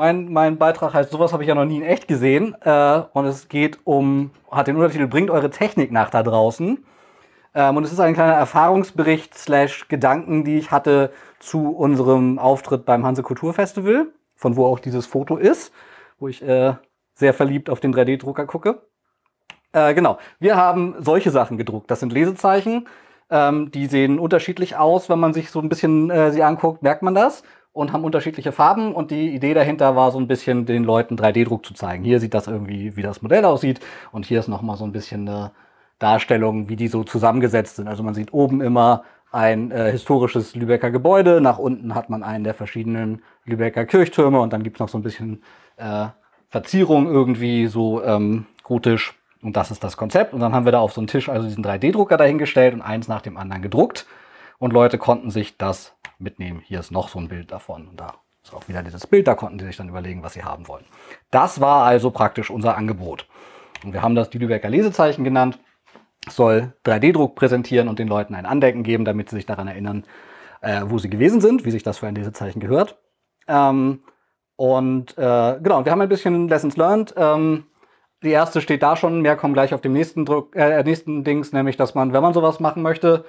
Mein, mein Beitrag heißt, sowas habe ich ja noch nie in echt gesehen. Äh, und es geht um, hat den Untertitel, bringt eure Technik nach da draußen. Ähm, und es ist ein kleiner Erfahrungsbericht slash Gedanken, die ich hatte zu unserem Auftritt beim Hanse Kulturfestival, von wo auch dieses Foto ist, wo ich äh, sehr verliebt auf den 3D-Drucker gucke. Äh, genau, wir haben solche Sachen gedruckt. Das sind Lesezeichen. Ähm, die sehen unterschiedlich aus. Wenn man sich so ein bisschen äh, sie anguckt, merkt man das und haben unterschiedliche Farben und die Idee dahinter war so ein bisschen den Leuten 3D-Druck zu zeigen. Hier sieht das irgendwie, wie das Modell aussieht und hier ist nochmal so ein bisschen eine Darstellung, wie die so zusammengesetzt sind. Also man sieht oben immer ein äh, historisches Lübecker Gebäude, nach unten hat man einen der verschiedenen Lübecker Kirchtürme und dann gibt's noch so ein bisschen äh, Verzierung irgendwie so ähm, gotisch und das ist das Konzept. Und dann haben wir da auf so einen Tisch also diesen 3D-Drucker dahingestellt und eins nach dem anderen gedruckt und Leute konnten sich das mitnehmen. Hier ist noch so ein Bild davon. Und da ist auch wieder dieses Bild. Da konnten sie sich dann überlegen, was sie haben wollen. Das war also praktisch unser Angebot. Und wir haben das die Lübecker Lesezeichen genannt. Soll 3D-Druck präsentieren und den Leuten ein Andenken geben, damit sie sich daran erinnern, äh, wo sie gewesen sind, wie sich das für ein Lesezeichen gehört. Ähm, und äh, genau, wir haben ein bisschen Lessons learned. Ähm, die erste steht da schon, mehr kommen gleich auf dem nächsten Druck, äh, äh nächsten Dings, nämlich, dass man, wenn man sowas machen möchte,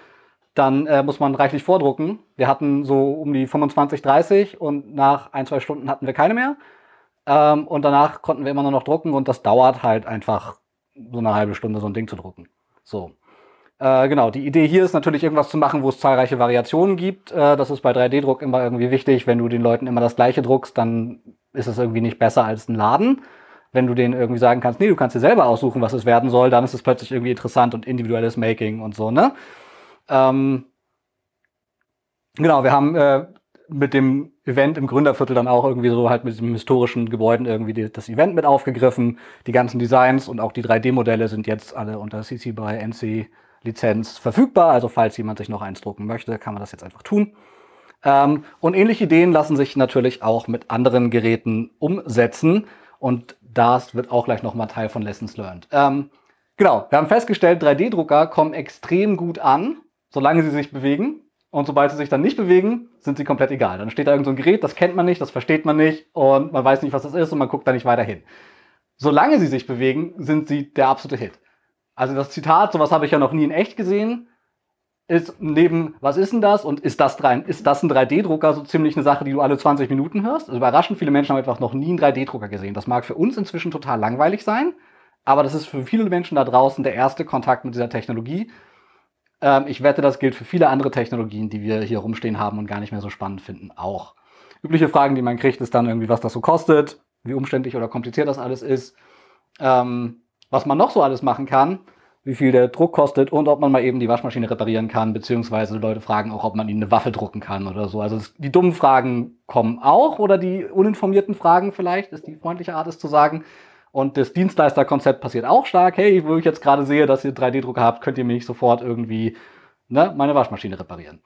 dann äh, muss man reichlich vordrucken. Wir hatten so um die 25, 30 und nach ein, zwei Stunden hatten wir keine mehr. Ähm, und danach konnten wir immer nur noch drucken und das dauert halt einfach so eine halbe Stunde, so ein Ding zu drucken. So. Äh, genau, die Idee hier ist natürlich irgendwas zu machen, wo es zahlreiche Variationen gibt. Äh, das ist bei 3D-Druck immer irgendwie wichtig. Wenn du den Leuten immer das gleiche druckst, dann ist es irgendwie nicht besser als ein Laden. Wenn du denen irgendwie sagen kannst, nee, du kannst dir selber aussuchen, was es werden soll, dann ist es plötzlich irgendwie interessant und individuelles Making und so, ne? Ähm, genau, wir haben äh, mit dem Event im Gründerviertel dann auch irgendwie so halt mit diesem historischen Gebäuden irgendwie die, das Event mit aufgegriffen. Die ganzen Designs und auch die 3D-Modelle sind jetzt alle unter CC by NC Lizenz verfügbar. Also falls jemand sich noch eins drucken möchte, kann man das jetzt einfach tun. Ähm, und ähnliche Ideen lassen sich natürlich auch mit anderen Geräten umsetzen. Und das wird auch gleich nochmal Teil von Lessons Learned. Ähm, genau, wir haben festgestellt, 3D-Drucker kommen extrem gut an solange sie sich bewegen. Und sobald sie sich dann nicht bewegen, sind sie komplett egal. Dann steht da irgendein so Gerät, das kennt man nicht, das versteht man nicht und man weiß nicht, was das ist und man guckt da nicht weiter hin. Solange sie sich bewegen, sind sie der absolute Hit. Also das Zitat, sowas habe ich ja noch nie in echt gesehen, ist neben, was ist denn das und ist das, ist das ein 3D-Drucker so ziemlich eine Sache, die du alle 20 Minuten hörst? Also überraschend viele Menschen haben einfach noch nie einen 3D-Drucker gesehen. Das mag für uns inzwischen total langweilig sein, aber das ist für viele Menschen da draußen der erste Kontakt mit dieser Technologie ähm, ich wette, das gilt für viele andere Technologien, die wir hier rumstehen haben und gar nicht mehr so spannend finden, auch. Übliche Fragen, die man kriegt, ist dann irgendwie, was das so kostet, wie umständlich oder kompliziert das alles ist, ähm, was man noch so alles machen kann, wie viel der Druck kostet und ob man mal eben die Waschmaschine reparieren kann, beziehungsweise Leute fragen auch, ob man ihnen eine Waffe drucken kann oder so. Also es, die dummen Fragen kommen auch oder die uninformierten Fragen vielleicht, ist die freundliche Art es zu sagen. Und das Dienstleisterkonzept passiert auch stark. Hey, wo ich jetzt gerade sehe, dass ihr 3D-Drucker habt, könnt ihr mir nicht sofort irgendwie ne, meine Waschmaschine reparieren.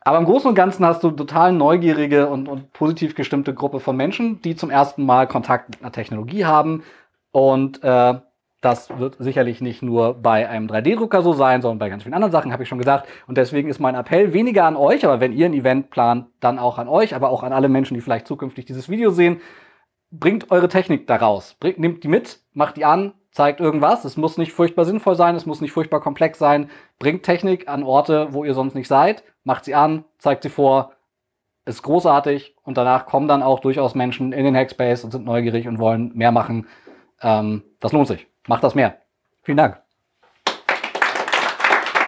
Aber im Großen und Ganzen hast du total neugierige und, und positiv gestimmte Gruppe von Menschen, die zum ersten Mal Kontakt mit einer Technologie haben. Und äh, das wird sicherlich nicht nur bei einem 3D-Drucker so sein, sondern bei ganz vielen anderen Sachen, habe ich schon gesagt. Und deswegen ist mein Appell weniger an euch, aber wenn ihr ein Event plant, dann auch an euch, aber auch an alle Menschen, die vielleicht zukünftig dieses Video sehen bringt eure Technik daraus. Bringt, nehmt die mit, macht die an, zeigt irgendwas. Es muss nicht furchtbar sinnvoll sein, es muss nicht furchtbar komplex sein. Bringt Technik an Orte, wo ihr sonst nicht seid, macht sie an, zeigt sie vor, ist großartig und danach kommen dann auch durchaus Menschen in den Hackspace und sind neugierig und wollen mehr machen. Ähm, das lohnt sich. Macht das mehr. Vielen Dank.